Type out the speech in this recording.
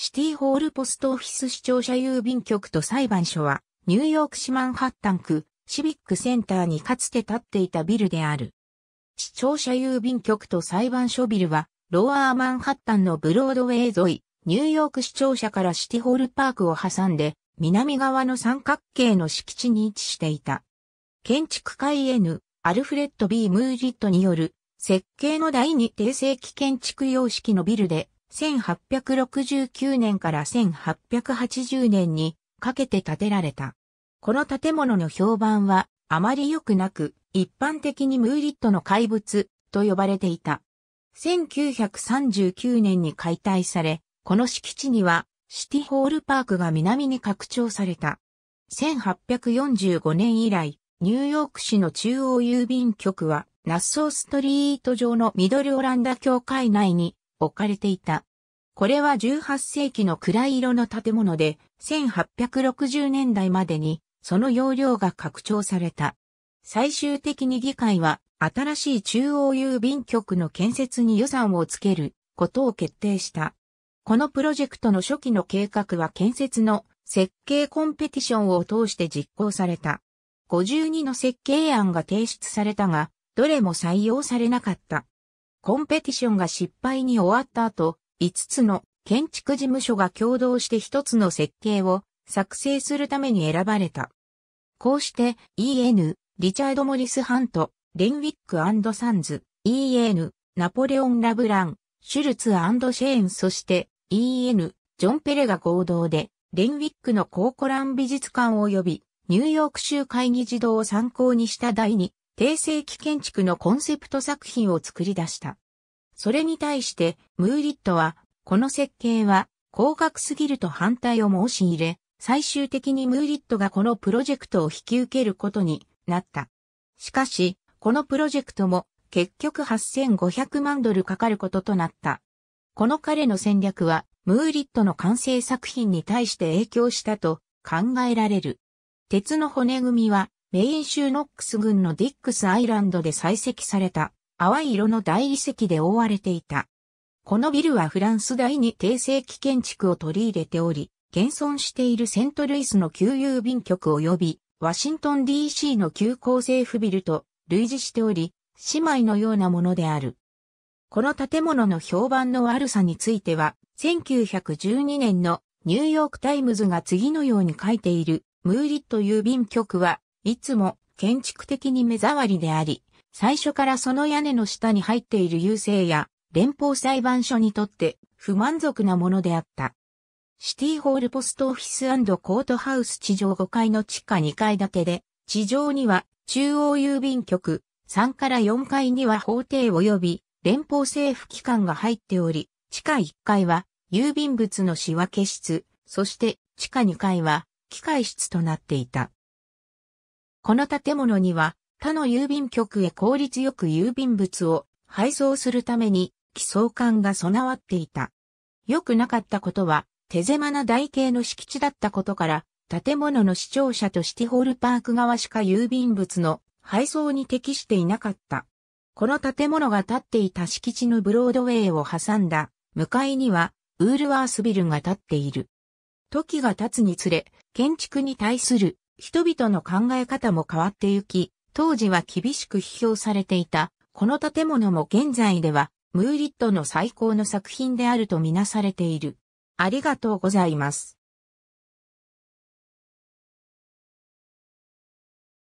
シティホールポストオフィス視聴者郵便局と裁判所は、ニューヨーク市マンハッタン区、シビックセンターにかつて建っていたビルである。視聴者郵便局と裁判所ビルは、ローアーマンハッタンのブロードウェイ沿い、ニューヨーク市庁舎からシティホールパークを挟んで、南側の三角形の敷地に位置していた。建築会 N、アルフレッド・ B・ ムーリットによる、設計の第二定世紀建築様式のビルで、1869年から1880年にかけて建てられた。この建物の評判はあまり良くなく、一般的にムーリットの怪物と呼ばれていた。1939年に解体され、この敷地にはシティホールパークが南に拡張された。1845年以来、ニューヨーク市の中央郵便局は、ナッソーストリート上のミドルオランダ教会内に置かれていた。これは18世紀の暗い色の建物で、1860年代までにその容量が拡張された。最終的に議会は新しい中央郵便局の建設に予算をつけることを決定した。このプロジェクトの初期の計画は建設の設計コンペティションを通して実行された。52の設計案が提出されたが、どれも採用されなかった。コンペティションが失敗に終わった後、5つの建築事務所が共同して1つの設計を作成するために選ばれた。こうして EN、リチャード・モリス・ハント、レンウィックサンズ、EN、ナポレオン・ラブラン、シュルツシェーンそして EN、ジョン・ペレが合同で、レンウィックのコーコラン美術館及び、ニューヨーク州会議事堂を参考にした第2定世紀建築のコンセプト作品を作り出した。それに対して、ムーリットは、この設計は、高額すぎると反対を申し入れ、最終的にムーリットがこのプロジェクトを引き受けることになった。しかし、このプロジェクトも、結局8500万ドルかかることとなった。この彼の戦略は、ムーリットの完成作品に対して影響したと考えられる。鉄の骨組みはメイン州ノックス郡のディックスアイランドで採石された淡い色の大理石で覆われていた。このビルはフランス第二低世期建築を取り入れており、現存しているセントルイスの旧郵便局及びワシントン DC の旧構政府ビルと類似しており、姉妹のようなものである。この建物の評判の悪さについては、1912年のニューヨークタイムズが次のように書いている、ムーリット郵便局はいつも建築的に目障りであり、最初からその屋根の下に入っている郵政や連邦裁判所にとって不満足なものであった。シティホールポストオフィスコートハウス地上5階の地下2階建てで、地上には中央郵便局、3から4階には法廷及び連邦政府機関が入っており、地下1階は郵便物の仕分け室、そして地下2階は機械室となっていた。この建物には他の郵便局へ効率よく郵便物を配送するために基礎管が備わっていた。良くなかったことは手狭な台形の敷地だったことから建物の視聴者とシティホールパーク側しか郵便物の配送に適していなかった。この建物が建っていた敷地のブロードウェイを挟んだ向かいにはウールワースビルが建っている。時が経つにつれ建築に対する人々の考え方も変わってゆき、当時は厳しく批評されていた、この建物も現在では、ムーリットの最高の作品であるとみなされている。ありがとうございます。